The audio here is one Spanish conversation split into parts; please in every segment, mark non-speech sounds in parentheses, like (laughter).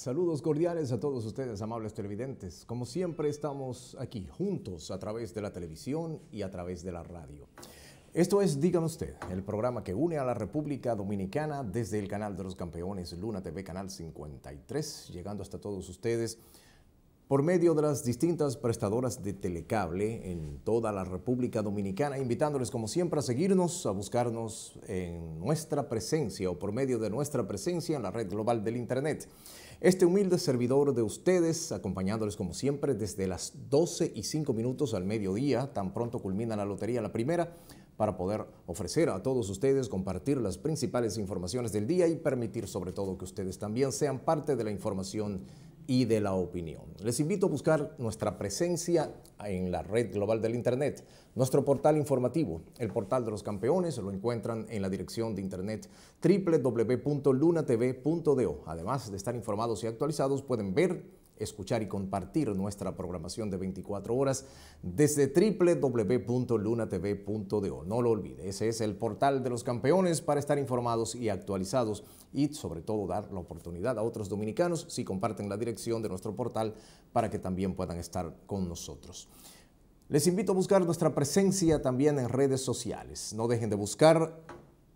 Saludos cordiales a todos ustedes, amables televidentes. Como siempre, estamos aquí juntos a través de la televisión y a través de la radio. Esto es Díganos Usted, el programa que une a la República Dominicana desde el canal de los campeones Luna TV, canal 53, llegando hasta todos ustedes por medio de las distintas prestadoras de telecable en toda la República Dominicana, invitándoles como siempre a seguirnos, a buscarnos en nuestra presencia o por medio de nuestra presencia en la red global del Internet. Este humilde servidor de ustedes, acompañándoles como siempre desde las 12 y 5 minutos al mediodía, tan pronto culmina la lotería la primera, para poder ofrecer a todos ustedes, compartir las principales informaciones del día y permitir sobre todo que ustedes también sean parte de la información y de la opinión. Les invito a buscar nuestra presencia en la red global del Internet, nuestro portal informativo, el portal de los campeones, lo encuentran en la dirección de Internet www.lunatv.do. Además de estar informados y actualizados, pueden ver escuchar y compartir nuestra programación de 24 horas desde www.lunatv.do. No lo olvide, ese es el portal de los campeones para estar informados y actualizados y sobre todo dar la oportunidad a otros dominicanos si comparten la dirección de nuestro portal para que también puedan estar con nosotros. Les invito a buscar nuestra presencia también en redes sociales. No dejen de buscar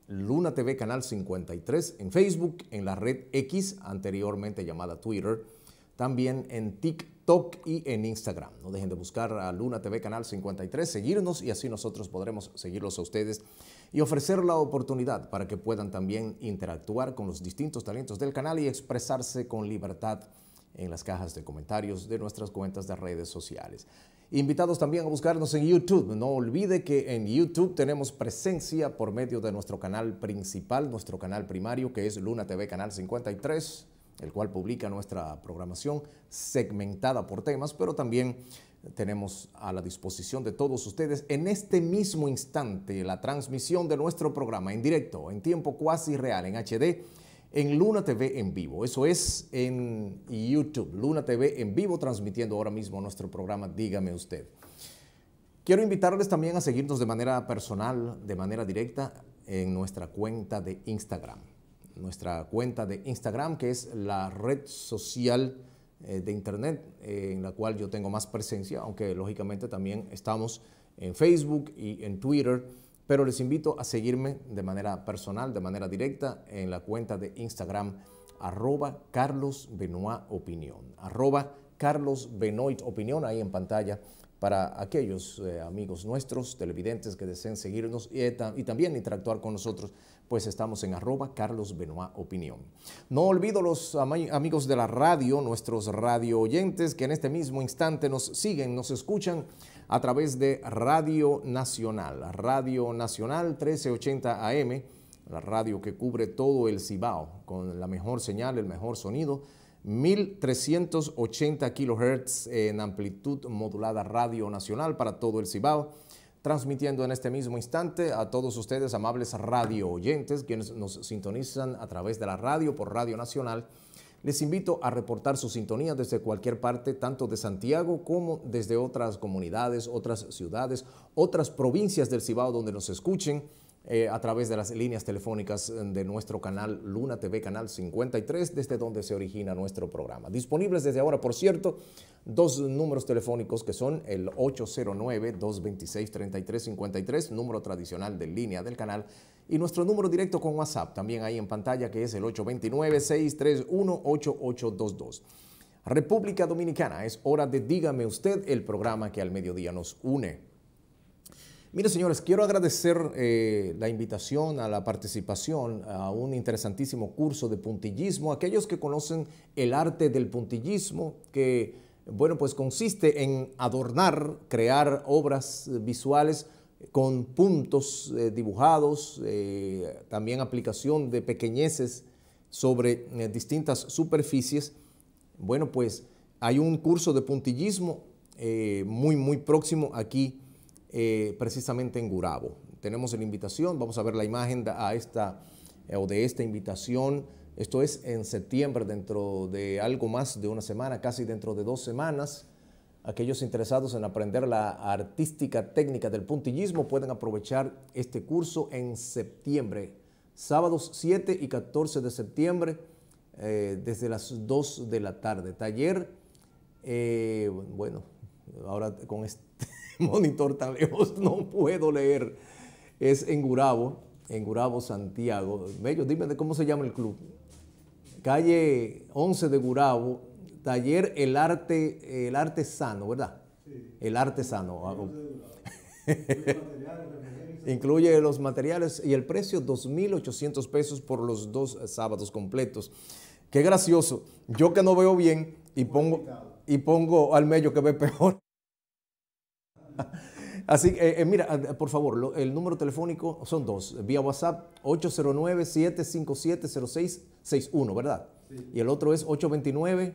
Luna TV Canal 53 en Facebook, en la red X, anteriormente llamada Twitter también en TikTok y en Instagram. No dejen de buscar a Luna TV Canal 53, seguirnos y así nosotros podremos seguirlos a ustedes y ofrecer la oportunidad para que puedan también interactuar con los distintos talentos del canal y expresarse con libertad en las cajas de comentarios de nuestras cuentas de redes sociales. Invitados también a buscarnos en YouTube. No olvide que en YouTube tenemos presencia por medio de nuestro canal principal, nuestro canal primario, que es Luna TV Canal 53 el cual publica nuestra programación segmentada por temas, pero también tenemos a la disposición de todos ustedes en este mismo instante la transmisión de nuestro programa en directo, en tiempo cuasi real, en HD, en Luna TV en vivo. Eso es en YouTube, Luna TV en vivo, transmitiendo ahora mismo nuestro programa Dígame usted. Quiero invitarles también a seguirnos de manera personal, de manera directa, en nuestra cuenta de Instagram nuestra cuenta de Instagram, que es la red social eh, de Internet eh, en la cual yo tengo más presencia, aunque lógicamente también estamos en Facebook y en Twitter, pero les invito a seguirme de manera personal, de manera directa, en la cuenta de Instagram arroba Carlos Benoit Opinión, arroba Carlos Benoit Opinión, ahí en pantalla para aquellos eh, amigos nuestros, televidentes que deseen seguirnos eh, y, también interactuar con nosotros, pues estamos en arroba Carlos Benoit Opinión. No olvido los amigos de la radio, nuestros radio oyentes que en este mismo instante nos siguen, nos escuchan a través de Radio Nacional, Radio Nacional 1380 AM, la radio que cubre todo el Cibao, con la mejor señal, el mejor sonido, 1380 kHz en amplitud modulada radio nacional para todo el Cibao, transmitiendo en este mismo instante a todos ustedes, amables radio oyentes, quienes nos sintonizan a través de la radio por Radio Nacional. Les invito a reportar su sintonía desde cualquier parte, tanto de Santiago como desde otras comunidades, otras ciudades, otras provincias del Cibao donde nos escuchen eh, a través de las líneas telefónicas eh, de nuestro canal Luna TV, canal 53, desde donde se origina nuestro programa. Disponibles desde ahora, por cierto, dos números telefónicos que son el 809-226-3353, número tradicional de línea del canal, y nuestro número directo con WhatsApp, también ahí en pantalla, que es el 829-631-8822. República Dominicana, es hora de Dígame usted, el programa que al mediodía nos une. Mire, señores, quiero agradecer eh, la invitación a la participación a un interesantísimo curso de puntillismo. Aquellos que conocen el arte del puntillismo, que, bueno, pues consiste en adornar, crear obras visuales con puntos eh, dibujados, eh, también aplicación de pequeñeces sobre distintas superficies. Bueno, pues hay un curso de puntillismo muy, muy próximo aquí eh, precisamente en Gurabo. Tenemos la invitación, vamos a ver la imagen de, a esta, eh, o de esta invitación. Esto es en septiembre, dentro de algo más de una semana, casi dentro de dos semanas. Aquellos interesados en aprender la artística técnica del puntillismo pueden aprovechar este curso en septiembre, sábados 7 y 14 de septiembre, eh, desde las 2 de la tarde. Taller, bueno, ahora con este monitor tal lejos, (laughs) no puedo leer. Es en Gurabo, en Gurabo, Santiago. Bello, dime de cómo se llama el club. Calle 11 de Gurabo, taller El Arte, el arte Sano, ¿verdad? El Artesano. Sano. (laughs) Incluye los materiales y el precio 2.800 pesos por los dos sábados completos. Qué gracioso. Yo que no veo bien y pongo, y pongo al medio que ve peor. Así que, eh, eh, mira, por favor, el número telefónico son dos, vía WhatsApp, 809-757-0661, ¿verdad? Y el otro es 829.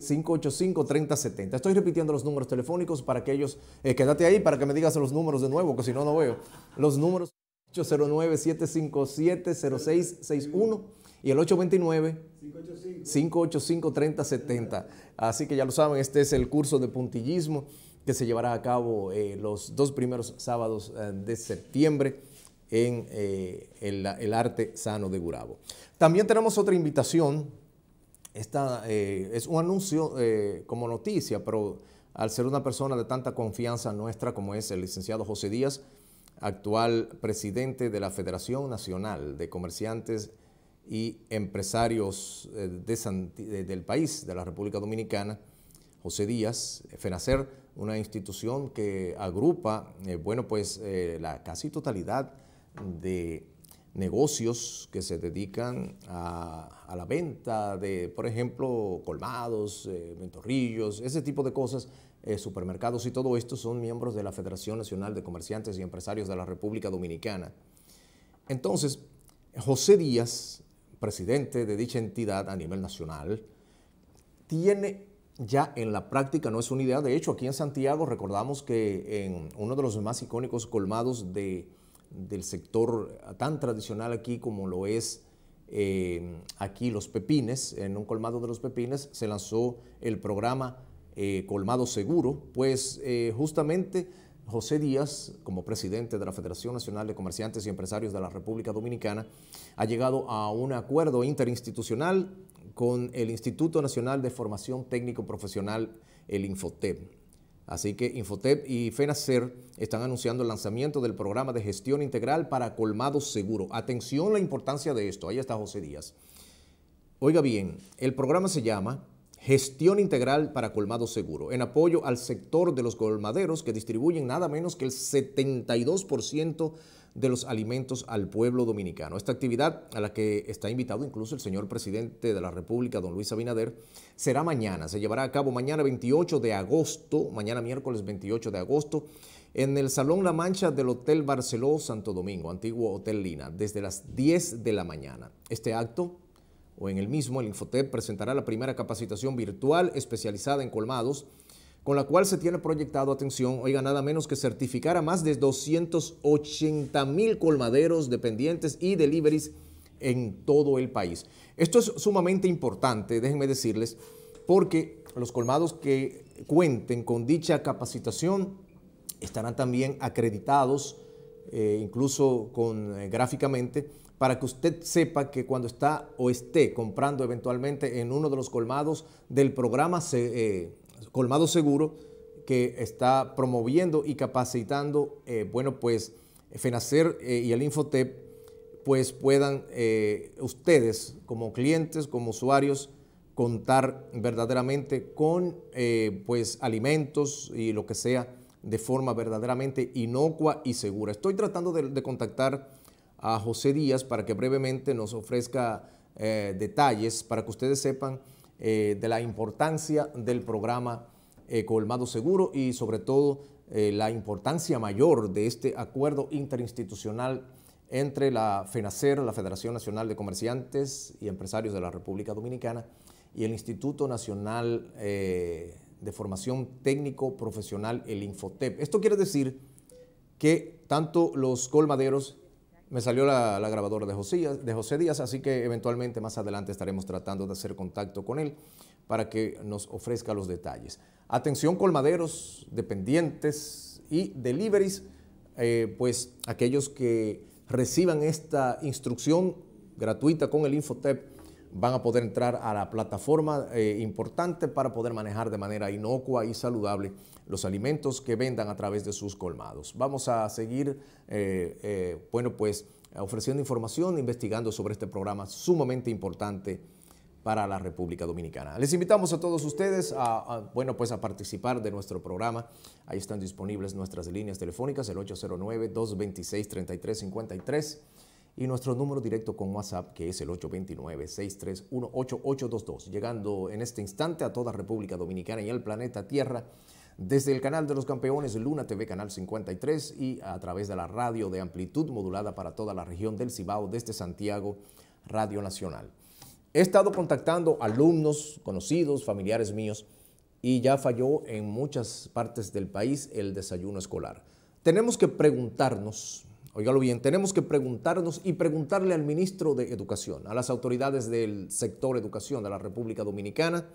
585-3070. Estoy repitiendo los números telefónicos para que ellos, eh, quédate ahí para que me digas los números de nuevo, que si no, no veo. Los números 809-757-0661 y el 829-585-3070. Así que ya lo saben, este es el curso de puntillismo que se llevará a cabo eh, los dos primeros sábados eh, de septiembre en eh, el, arte sano de Gurabo. También tenemos otra invitación. Esta es un anuncio como noticia, pero al ser una persona de tanta confianza nuestra como es el licenciado José Díaz, actual presidente de la Federación Nacional de Comerciantes y Empresarios del país, de la República Dominicana, José Díaz, FENACER, una institución que agrupa, eh, bueno, pues eh, la casi totalidad de negocios que se dedican a, la venta de, por ejemplo, colmados, ventorrillos, eh, ese tipo de cosas, supermercados y todo esto son miembros de la Federación Nacional de Comerciantes y Empresarios de la República Dominicana. Entonces, José Díaz, presidente de dicha entidad a nivel nacional, tiene ya en la práctica no es una idea. De hecho, aquí en Santiago recordamos que en uno de los más icónicos colmados del sector tan tradicional aquí como lo es eh, aquí Los Pepines, en un colmado de Los Pepines, se lanzó el programa eh, Colmado Seguro, pues eh, justamente José Díaz, como presidente de la Federación Nacional de Comerciantes y Empresarios de la República Dominicana, ha llegado a un acuerdo interinstitucional con el Instituto Nacional de Formación Técnico Profesional, el Infotep. Así que Infotep y FENACER están anunciando el lanzamiento del programa de gestión integral para colmado seguro. Atención la importancia de esto. Ahí está José Díaz. Oiga bien, el programa se llama Gestión Integral para Colmado Seguro, en apoyo al sector de los colmaderos que distribuyen nada menos que el 72% de los alimentos al pueblo dominicano. Esta actividad, a la que está invitado incluso el señor presidente de la República, don Luis Abinader, será mañana, se llevará a cabo mañana 28 de agosto, mañana miércoles 28 de agosto, en el Salón La Mancha del Hotel Barceló Santo Domingo, antiguo Hotel Lina, desde las 10 de la mañana. Este acto o en el mismo, el Infotep presentará la primera capacitación virtual especializada en colmados con la cual se tiene proyectado, atención, oiga, nada menos que certificar a más de 280 mil colmaderos, dependientes y deliveries en todo el país. Esto es sumamente importante, déjenme decirles, porque los colmados que cuenten con dicha capacitación estarán también acreditados, eh, incluso con, eh, gráficamente, para que usted sepa que cuando está o esté comprando eventualmente en uno de los colmados del programa se, Colmado Seguro, que está promoviendo y capacitando, eh, bueno, pues FENACER eh, y el Infotep, pues puedan eh, ustedes como clientes, como usuarios, contar verdaderamente con pues alimentos y lo que sea de forma verdaderamente inocua y segura. Estoy tratando de contactar a José Díaz para que brevemente nos ofrezca detalles para que ustedes sepan eh, de la importancia del programa eh, Colmado Seguro y sobre todo eh, la importancia mayor de este acuerdo interinstitucional entre la FENACER, la Federación Nacional de Comerciantes y Empresarios de la República Dominicana, y el Instituto Nacional de Formación Técnico Profesional, el Infotep. Esto quiere decir que tanto los colmaderos me salió la, grabadora de José, de José Díaz, así que eventualmente más adelante estaremos tratando de hacer contacto con él para que nos ofrezca los detalles. Atención colmaderos, dependientes y deliveries, eh, pues aquellos que reciban esta instrucción gratuita con el Infotep van a poder entrar a la plataforma eh, importante para poder manejar de manera inocua y saludable los alimentos que vendan a través de sus colmados. Vamos a seguir, eh, eh, bueno, pues ofreciendo información, investigando sobre este programa sumamente importante para la República Dominicana. Les invitamos a todos ustedes bueno, pues a participar de nuestro programa. Ahí están disponibles nuestras líneas telefónicas, el 809-226-3353 y nuestro número directo con WhatsApp que es el 829-631-8822, llegando en este instante a toda República Dominicana y al planeta Tierra desde el canal de los campeones Luna TV Canal 53 y a través de la radio de amplitud modulada para toda la región del Cibao desde Santiago Radio Nacional. He estado contactando alumnos, conocidos, familiares míos y ya falló en muchas partes del país el desayuno escolar. Tenemos que preguntarnos Óigalo bien, tenemos que preguntarnos y preguntarle al ministro de Educación, a las autoridades del sector educación de la República Dominicana,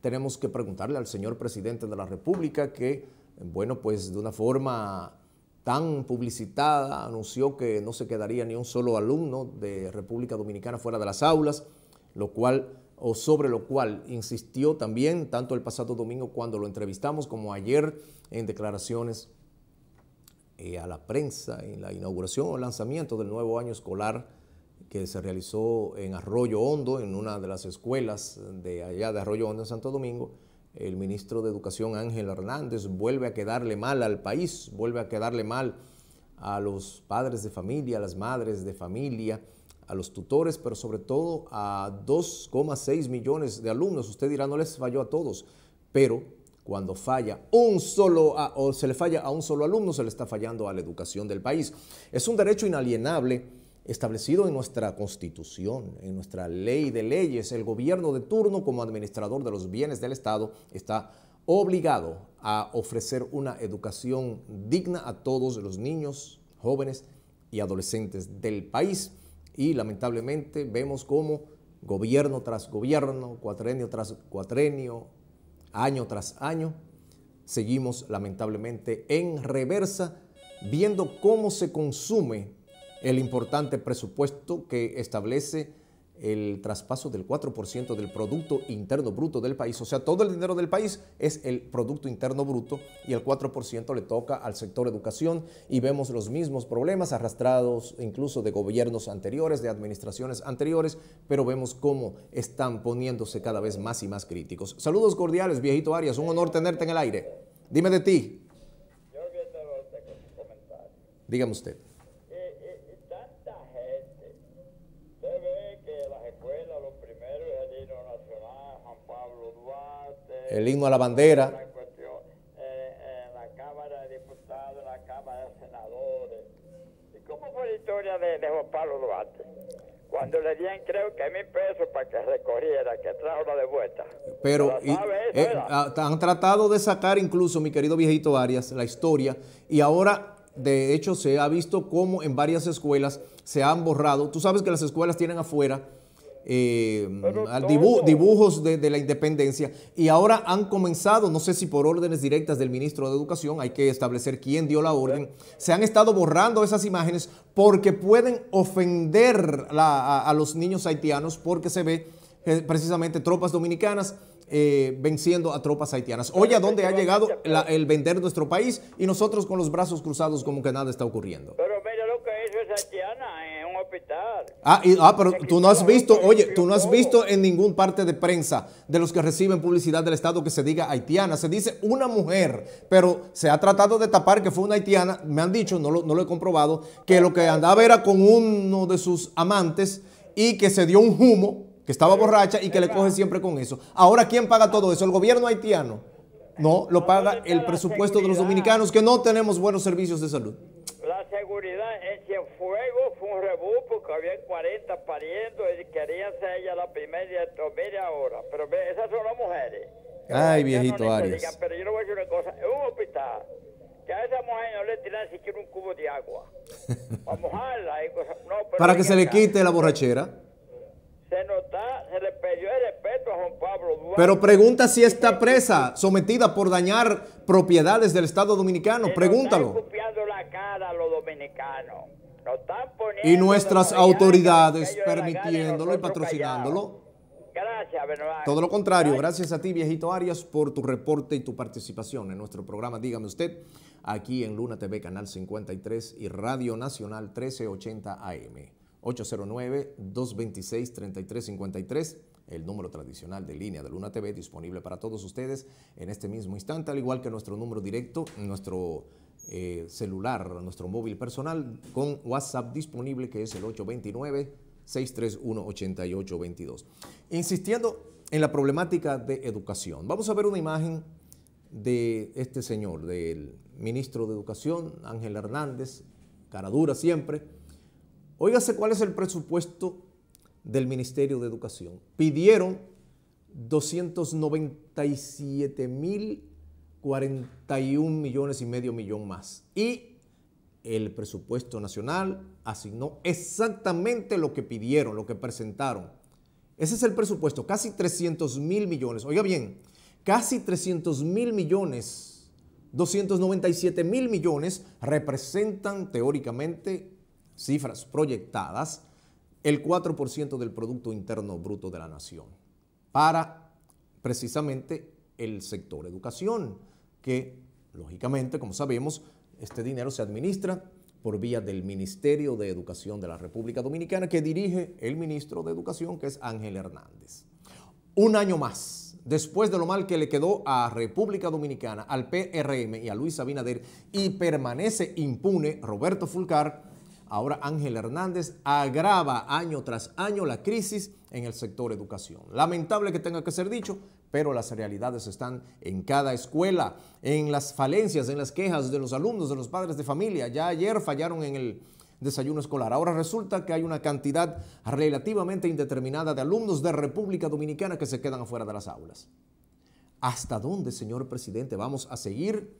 tenemos que preguntarle al señor presidente de la República que, bueno, pues de una forma tan publicitada anunció que no se quedaría ni un solo alumno de República Dominicana fuera de las aulas, lo cual o sobre lo cual insistió también tanto el pasado domingo cuando lo entrevistamos como ayer en declaraciones a la prensa en la inauguración o lanzamiento del nuevo año escolar que se realizó en Arroyo Hondo, en una de las escuelas de allá de Arroyo Hondo en Santo Domingo, el ministro de Educación Ángel Hernández vuelve a quedarle mal al país, vuelve a quedarle mal a los padres de familia, a las madres de familia, a los tutores, pero sobre todo a 2,6 millones de alumnos. Usted dirá, no les falló a todos, pero cuando falla un solo, o se le falla a un solo alumno, se le está fallando a la educación del país. Es un derecho inalienable establecido en nuestra constitución, en nuestra ley de leyes. El gobierno de turno como administrador de los bienes del Estado está obligado a ofrecer una educación digna a todos los niños, jóvenes y adolescentes del país. Y lamentablemente vemos cómo gobierno tras gobierno, cuatrenio tras cuatrenio, año tras año, seguimos lamentablemente en reversa, viendo cómo se consume el importante presupuesto que establece el traspaso del 4% del Producto Interno Bruto del país. O sea, todo el dinero del país es el Producto Interno Bruto y el 4% le toca al sector educación y vemos los mismos problemas arrastrados incluso de gobiernos anteriores, de administraciones anteriores, pero vemos cómo están poniéndose cada vez más y más críticos. Saludos cordiales, viejito Arias, un honor tenerte en el aire. Dime de ti. Dígame usted. el himno a la bandera. La historia de, de, Juan Pablo Duarte. Cuando le dieron, creo que mil pesos para que recorriera, que trajo la de vuelta. Pero eh, ah, han tratado de sacar incluso, mi querido viejito Arias, la historia. Y ahora, de hecho, se ha visto cómo en varias escuelas se han borrado. Tú sabes que las escuelas tienen afuera Em, dibujos de, la independencia y ahora han comenzado, no sé si por órdenes directas del ministro de Educación, hay que establecer quién dio la orden, se han estado borrando esas imágenes porque pueden ofender a, los niños haitianos porque se ve eh, precisamente tropas dominicanas eh, venciendo a tropas haitianas. Oye, ¿a dónde ha llegado el vender nuestro país y nosotros con los brazos cruzados como que nada está ocurriendo? Ah, ah, pero tú no has visto, oye, tú no has visto en ningún parte de prensa de los que reciben publicidad del Estado que se diga haitiana. Se dice una mujer, pero se ha tratado de tapar que fue una haitiana. Me han dicho, no lo, no lo he comprobado, que lo que andaba era con uno de sus amantes y que se dio un humo, que estaba borracha y que le coge siempre con eso. Ahora, ¿quién paga todo eso? ¿El gobierno haitiano? No, lo paga el presupuesto de los dominicanos que no tenemos buenos servicios de salud. La seguridad que habían 40 pariendo y querían ser ella la primera. Y mire ahora, pero esas son las mujeres. Ay, viejito no Arias. pero yo le voy a decir una cosa: en un hospital, que a esa mujer no le tiran siquiera un cubo de agua. Para (laughs) mojarla No, pero Para que se le quite la borrachera. Se nota, se le perdió el respeto a Juan Pablo Duarte. Pero pregunta si está presa, sometida por dañar propiedades del Estado Dominicano. Se Pregúntalo. Está la cara a los dominicanos y nuestras autoridades permitiéndolo y patrocinándolo. Todo lo contrario, gracias a ti, viejito Arias, por tu reporte y tu participación en nuestro programa. Dígame usted, aquí en Luna TV, Canal 53 y Radio Nacional 1380 AM. 809-226-3353, el número tradicional de línea de Luna TV disponible para todos ustedes en este mismo instante, al igual que nuestro número directo, nuestro eh, celular, nuestro móvil personal, con WhatsApp disponible que es el 829-631-8822. Insistiendo en la problemática de educación, vamos a ver una imagen de este señor, del ministro de Educación, Ángel Hernández, cara dura siempre. Óigase cuál es el presupuesto del Ministerio de Educación. Pidieron 297 mil 41 millones y medio millón más. Y el presupuesto nacional asignó exactamente lo que pidieron, lo que presentaron. Ese es el presupuesto, casi 300 mil millones. Oiga bien, casi 300 mil millones, 297 mil millones representan teóricamente cifras proyectadas, el 4% del Producto Interno Bruto de la Nación para precisamente el sector educación que, lógicamente, como sabemos, este dinero se administra por vía del Ministerio de Educación de la República Dominicana, que dirige el ministro de Educación, que es Ángel Hernández. Un año más, después de lo mal que le quedó a República Dominicana, al PRM y a Luis Abinader, y permanece impune Roberto Fulcar, ahora Ángel Hernández agrava año tras año la crisis en el sector educación. Lamentable que tenga que ser dicho, pero las realidades están en cada escuela, en las falencias, en las quejas de los alumnos, de los padres de familia. Ya ayer fallaron en el desayuno escolar. Ahora resulta que hay una cantidad relativamente indeterminada de alumnos de República Dominicana que se quedan afuera de las aulas. ¿Hasta dónde, señor presidente, vamos a seguir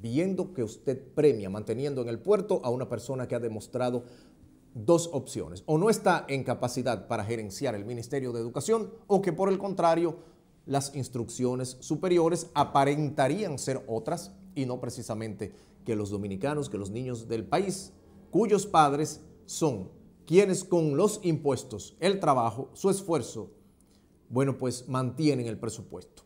viendo que usted premia, manteniendo en el puerto a una persona que ha demostrado dos opciones? O no está en capacidad para gerenciar el Ministerio de Educación o que por el contrario las instrucciones superiores aparentarían ser otras y no precisamente que los dominicanos, que los niños del país, cuyos padres son quienes con los impuestos, el trabajo, su esfuerzo, bueno, pues mantienen el presupuesto.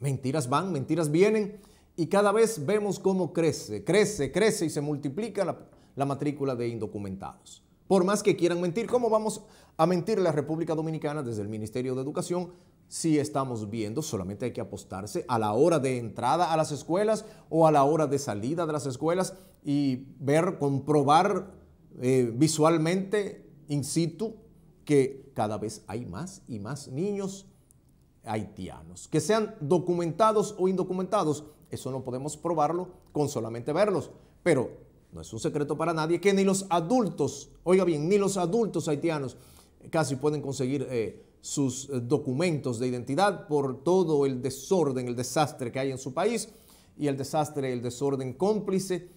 Mentiras van, mentiras vienen y cada vez vemos cómo crece, crece, crece y se multiplica la, la matrícula de indocumentados. Por más que quieran mentir, ¿cómo vamos a mentir la República Dominicana desde el Ministerio de Educación si estamos viendo, solamente hay que apostarse a la hora de entrada a las escuelas o a la hora de salida de las escuelas y ver, comprobar eh, visualmente, in situ, que cada vez hay más y más niños haitianos. Que sean documentados o indocumentados, eso no podemos probarlo con solamente verlos, pero no es un secreto para nadie que ni los adultos, oiga bien, ni los adultos haitianos casi pueden conseguir... Eh, sus eh, documentos de identidad por todo el desorden, el desastre que hay en su país y el desastre, el desorden cómplice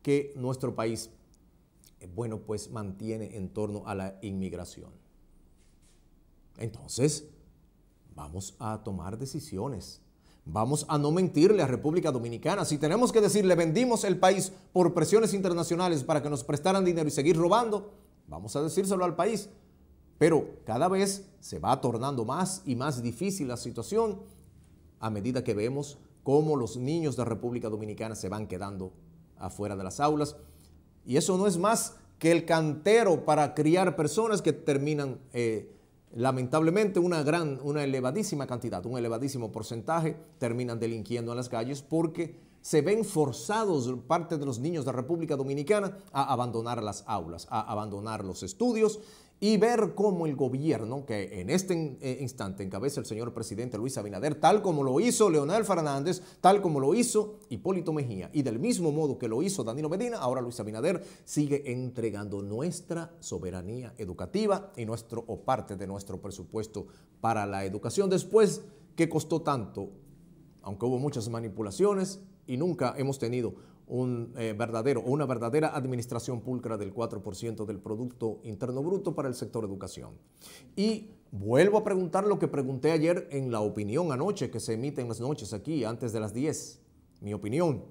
que nuestro país, eh, bueno, pues mantiene en torno a la inmigración. Entonces, vamos a tomar decisiones. Vamos a no mentirle a República Dominicana. Si tenemos que decirle vendimos el país por presiones internacionales para que nos prestaran dinero y seguir robando, vamos a decírselo al país. Pero cada vez se va tornando más y más difícil la situación a medida que vemos cómo los niños de República Dominicana se van quedando afuera de las aulas. Y eso no es más que el cantero para criar personas que terminan, eh, lamentablemente, una gran, una elevadísima cantidad, un elevadísimo porcentaje, terminan delinquiendo en las calles porque se ven forzados parte de los niños de República Dominicana a abandonar las aulas, a abandonar los estudios y ver cómo el gobierno, que en este eh, instante encabeza el señor presidente Luis Abinader, tal como lo hizo Leonel Fernández, tal como lo hizo Hipólito Mejía, y del mismo modo que lo hizo Danilo Medina, ahora Luis Abinader sigue entregando nuestra soberanía educativa y nuestro, o parte de nuestro presupuesto para la educación, después que costó tanto, aunque hubo muchas manipulaciones y nunca hemos tenido un eh, verdadero, una verdadera administración pulcra del 4% del Producto Interno Bruto para el sector educación. Y vuelvo a preguntar lo que pregunté ayer en la opinión anoche que se emite en las noches aquí, antes de las 10. Mi opinión.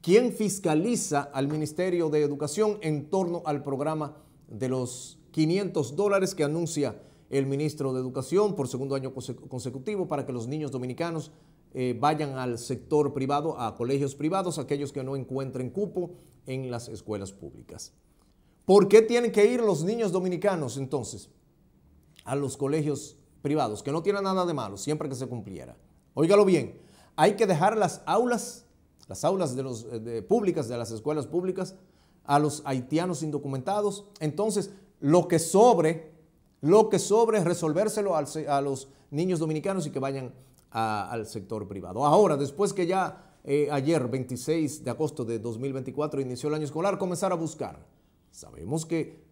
¿Quién fiscaliza al Ministerio de Educación en torno al programa de los 500 dólares que anuncia el ministro de Educación por segundo año consecutivo para que los niños dominicanos eh, vayan al sector privado, a colegios privados, aquellos que no encuentren cupo en las escuelas públicas. ¿Por qué tienen que ir los niños dominicanos entonces a los colegios privados? Que no tienen nada de malo, siempre que se cumpliera. Óigalo bien, hay que dejar las aulas, las aulas de eh, públicas, de las escuelas públicas, a los haitianos indocumentados. Entonces, lo que sobre, lo que sobre, resolvérselo a los niños dominicanos y que vayan al sector privado. Ahora, después que ya eh, ayer, 26 de agosto de 2024, inició el año escolar, comenzar a buscar. Sabemos que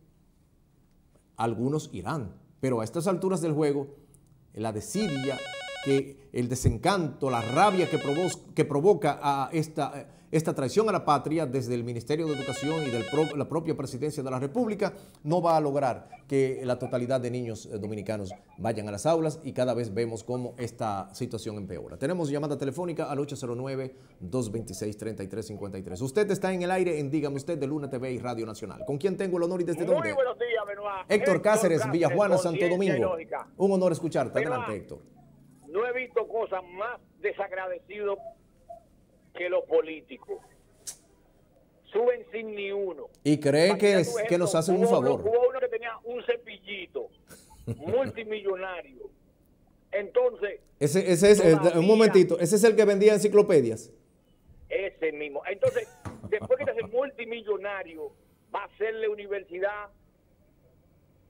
algunos irán, pero a estas alturas del juego, la desidia que el desencanto, la rabia que, provoca a esta, traición a la patria desde el Ministerio de Educación y la propia Presidencia de la República no va a lograr que la totalidad de niños eh, dominicanos vayan a las aulas y cada vez vemos cómo esta situación empeora. Tenemos llamada telefónica al 809-226-3353. Usted está en el aire en Dígame Usted de Luna TV y Radio Nacional. ¿Con quién tengo el honor y desde Muy dónde? Buenos días, Héctor, Cáceres, Villajuana, Santo Domingo. Un honor escucharte. Adelante, Héctor no he visto cosas más desagradecidas que los políticos. Suben sin ni uno. Y creen que, es, nos hacen un favor. hubo uno que tenía un cepillito, (laughs) multimillonario. Entonces. Ese, es, eh, un momentito, ese es el que vendía enciclopedias. Ese mismo. Entonces, después que te multimillonario, va a hacerle universidad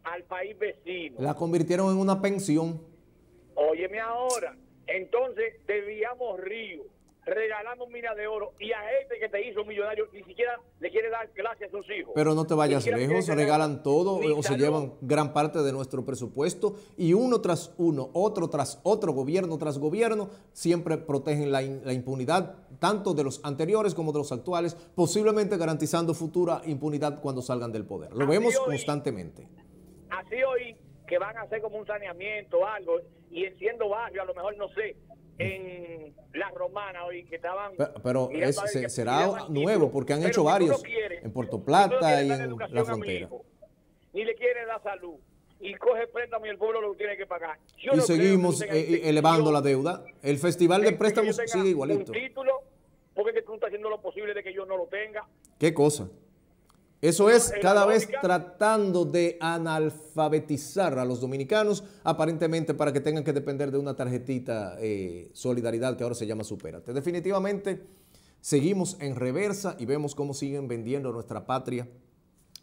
al país vecino. La convirtieron en una pensión. Óyeme ahora. Entonces debíamos río, regalamos minas de oro y a este que te hizo millonario ni siquiera le quiere dar gracias a sus hijos. Pero no te vayas lejos, regalan todo o se llevan gran parte de nuestro presupuesto y uno tras uno, otro tras otro, gobierno tras gobierno, siempre protegen la, impunidad tanto de los anteriores como de los actuales, posiblemente garantizando futura impunidad cuando salgan del poder. Lo vemos constantemente. Así hoy que van a hacer como un saneamiento o algo, y enciendo barrio, a lo mejor no sé, en la romana hoy que estaban pero, será nuevo porque han hecho varios en Puerto Plata y en la, frontera ni le quiere la salud y coge préstamo y el pueblo lo tiene que pagar yo y seguimos eh, elevando la deuda el festival de préstamos sigue igualito título porque tú estás haciendo lo posible de que yo no lo tenga qué cosa eso es, cada vez tratando de analfabetizar a los dominicanos, aparentemente para que tengan que depender de una tarjetita eh, Solidaridad que ahora se llama superate. Definitivamente, seguimos en reversa y vemos cómo siguen vendiendo nuestra patria.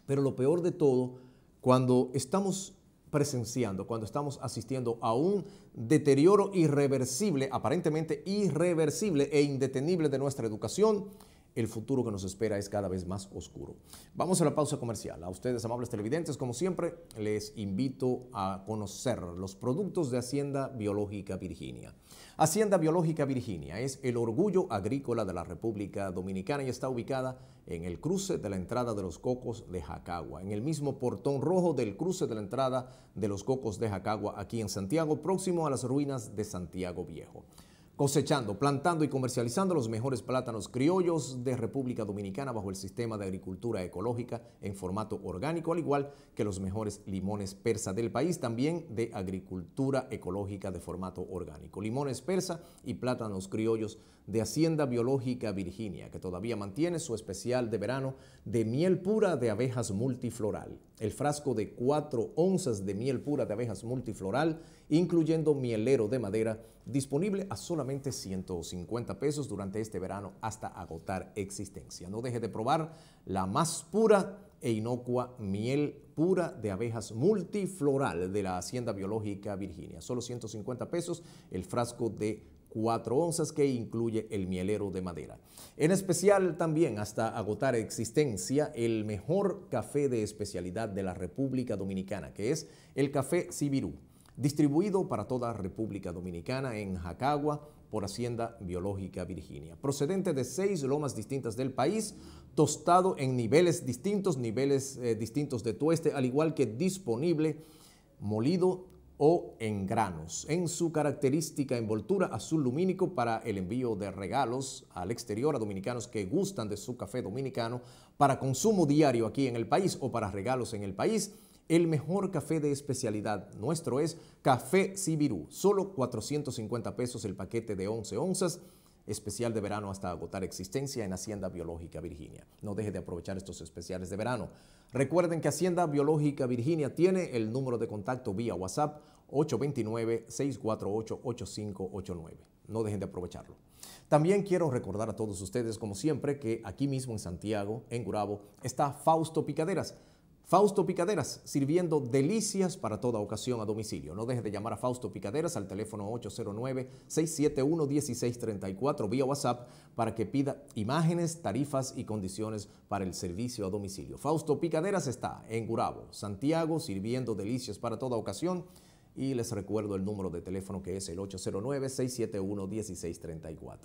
Pero lo peor de todo, cuando estamos presenciando, cuando estamos asistiendo a un deterioro irreversible, aparentemente irreversible e indetenible de nuestra educación, el futuro que nos espera es cada vez más oscuro. Vamos a la pausa comercial. A ustedes, amables televidentes, como siempre, les invito a conocer los productos de Hacienda Biológica Virginia. Hacienda Biológica Virginia es el orgullo agrícola de la República Dominicana y está ubicada en el cruce de la entrada de los Cocos de Jacagua, en el mismo portón rojo del cruce de la entrada de los Cocos de Jacagua, aquí en Santiago, próximo a las ruinas de Santiago Viejo cosechando, plantando y comercializando los mejores plátanos criollos de República Dominicana bajo el sistema de agricultura ecológica en formato orgánico, al igual que los mejores limones persa del país, también de agricultura ecológica de formato orgánico. Limones persa y plátanos criollos de Hacienda Biológica Virginia, que todavía mantiene su especial de verano de miel pura de abejas multifloral. El frasco de cuatro onzas de miel pura de abejas multifloral incluyendo mielero de madera, disponible a solamente 150 pesos durante este verano hasta agotar existencia. No deje de probar la más pura e inocua miel pura de abejas multifloral de la Hacienda Biológica Virginia. Solo 150 pesos el frasco de 4 onzas que incluye el mielero de madera. En especial también hasta agotar existencia el mejor café de especialidad de la República Dominicana, que es el café Sibirú distribuido para toda República Dominicana en Jacagua por Hacienda Biológica Virginia, procedente de seis lomas distintas del país, tostado en niveles distintos, niveles eh, distintos de tueste, al igual que disponible molido o en granos, en su característica envoltura azul lumínico para el envío de regalos al exterior a dominicanos que gustan de su café dominicano para consumo diario aquí en el país o para regalos en el país el mejor café de especialidad nuestro es Café Sibirú, solo 450 pesos el paquete de 11 onzas especial de verano hasta agotar existencia en Hacienda Biológica Virginia. No deje de aprovechar estos especiales de verano. Recuerden que Hacienda Biológica Virginia tiene el número de contacto vía WhatsApp 829-648-8589. No dejen de aprovecharlo. También quiero recordar a todos ustedes, como siempre, que aquí mismo en Santiago, en Gurabo, está Fausto Picaderas Fausto Picaderas, sirviendo delicias para toda ocasión a domicilio. No deje de llamar a Fausto Picaderas al teléfono 809-671-1634 vía WhatsApp para que pida imágenes, tarifas y condiciones para el servicio a domicilio. Fausto Picaderas está en Gurabo, Santiago, sirviendo delicias para toda ocasión y les recuerdo el número de teléfono que es el 809-671-1634.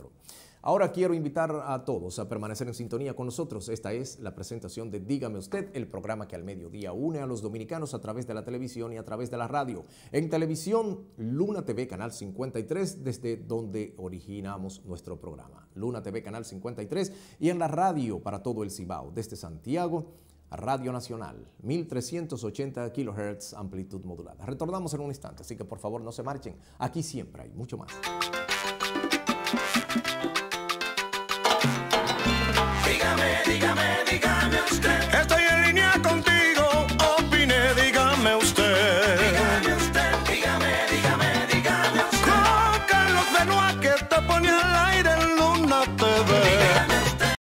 Ahora quiero invitar a todos a permanecer en sintonía con nosotros. Esta es la presentación de Dígame usted, el programa que al mediodía une a los dominicanos a través de la televisión y a través de la radio. En televisión, Luna TV, Canal 53, desde donde originamos nuestro programa. Luna TV, Canal 53, y en la radio para todo el Cibao, desde Santiago Radio Nacional, 1380 kHz amplitud modulada. Retornamos en un instante, así que por favor no se marchen. Aquí siempre hay mucho más.